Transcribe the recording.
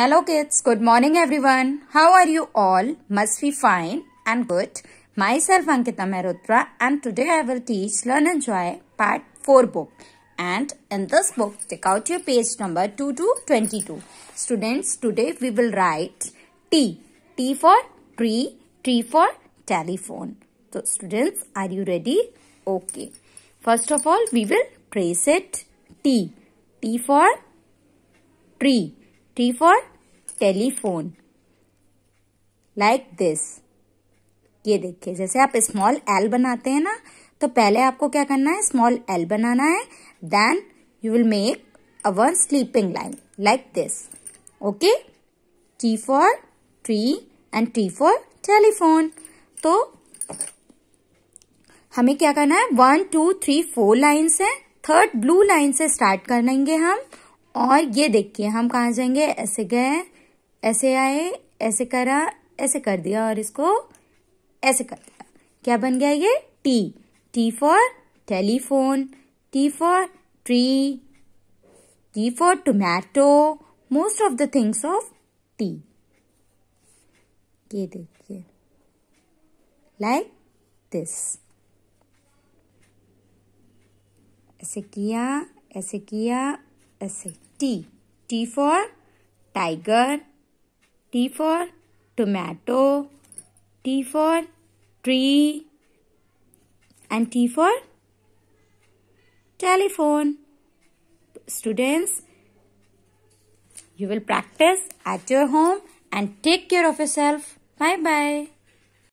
Hello kids, good morning everyone. How are you all? Must be fine and good. Myself Ankita Mehrotra and today I will teach Learn and Joy Part 4 book. And in this book, take out your page number 2 to 22. Students, today we will write T. T for tree, T for telephone. So students, are you ready? Okay. First of all, we will trace it T. T for tree. T for telephone. Like this. ये देखिए जैसे आप small L बनाते हैं ना तो पहले आपको क्या करना है स्मॉल एल बनाना है then you will make one sleeping line like this okay T for tree and T for telephone तो हमें क्या करना है one two three four line से थर्ड ब्लू लाइन से स्टार्ट करेंगे हम और ये देखिए हम कहा जाएंगे ऐसे गए ऐसे आए ऐसे करा ऐसे कर दिया और इसको ऐसे कर दिया क्या बन गया ये T T for telephone T for tree T for tomato most of the things of T ये देखिए लाइक दिस ऐसे किया ऐसे किया essay. T. T for tiger. T for tomato. T for tree. And T for telephone. Students, you will practice at your home and take care of yourself. Bye-bye.